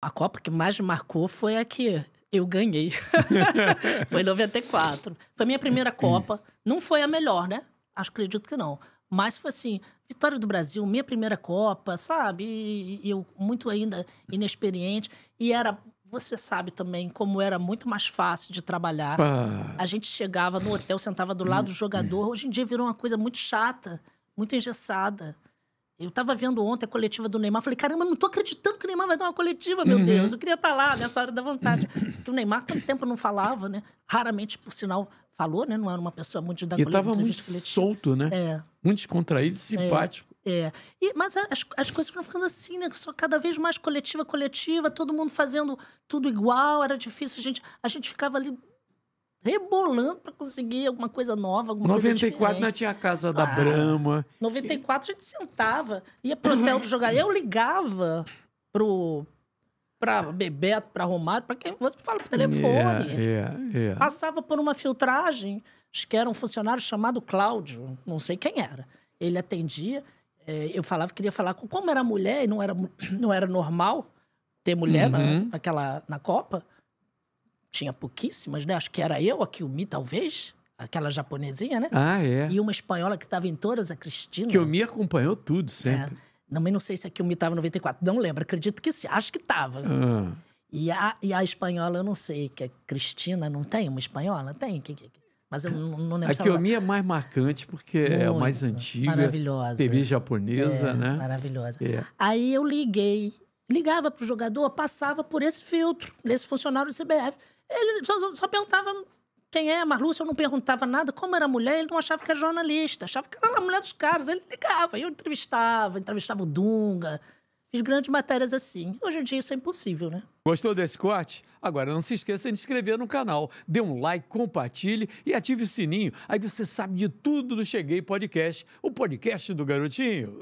A Copa que mais me marcou foi a que eu ganhei. foi 94. Foi minha primeira Copa. Não foi a melhor, né? Acho acredito que não. Mas foi assim, vitória do Brasil, minha primeira Copa, sabe? E eu muito ainda inexperiente. E era, você sabe também, como era muito mais fácil de trabalhar. Ah. A gente chegava no hotel, sentava do lado do hum, jogador. Hum. Hoje em dia virou uma coisa muito chata, muito engessada. Eu tava vendo ontem a coletiva do Neymar, falei, caramba, não tô acreditando que o Neymar vai dar uma coletiva, meu uhum. Deus. Eu queria estar tá lá nessa hora da vontade. Porque o Neymar, tanto tempo não falava, né? Raramente, por sinal, falou, né? Não era uma pessoa muito da E tava muito coletiva. solto, né? É. Muito descontraído, é, simpático. É. é. E, mas as, as coisas foram ficando assim, né? Só cada vez mais coletiva, coletiva, todo mundo fazendo tudo igual, era difícil. A gente, a gente ficava ali rebolando para conseguir alguma coisa nova, alguma 94 coisa nós né, tinha a casa da ah, Brahma. 94 a gente sentava, ia pro hotel jogar. Eu ligava pro para Bebeto, para Romário, para quem você fala pro telefone. Yeah, yeah, yeah. Passava por uma filtragem, acho que era um funcionário chamado Cláudio, não sei quem era. Ele atendia, eh, eu falava, queria falar com como era mulher e não era, não era normal ter mulher uhum. na, naquela na Copa tinha pouquíssimas, né? Acho que era eu, a Kiyomi, talvez. Aquela japonesinha, né? Ah, é. E uma espanhola que estava em todas, a Cristina. Kiyomi acompanhou tudo sempre. É. Também não sei se a Kiyomi estava em 94, não lembro. Acredito que sim, acho que estava. Ah. E, a, e a espanhola, eu não sei, que a Cristina não tem uma espanhola? Tem, que, que, mas eu não, lembro. A Kiyomi é mais marcante porque é Muito, é mais antiga. Maravilhosa. TV japonesa, é, né? Maravilhosa. É. Aí eu liguei ligava para o jogador, passava por esse filtro, desse funcionário do CBF. Ele só, só perguntava quem é, Marlúcia, eu não perguntava nada, como era mulher, ele não achava que era jornalista, achava que era a mulher dos caras. Ele ligava, eu entrevistava, entrevistava o Dunga. Fiz grandes matérias assim. Hoje em dia isso é impossível, né? Gostou desse corte? Agora não se esqueça de se inscrever no canal, dê um like, compartilhe e ative o sininho. Aí você sabe de tudo do Cheguei Podcast, o podcast do Garotinho.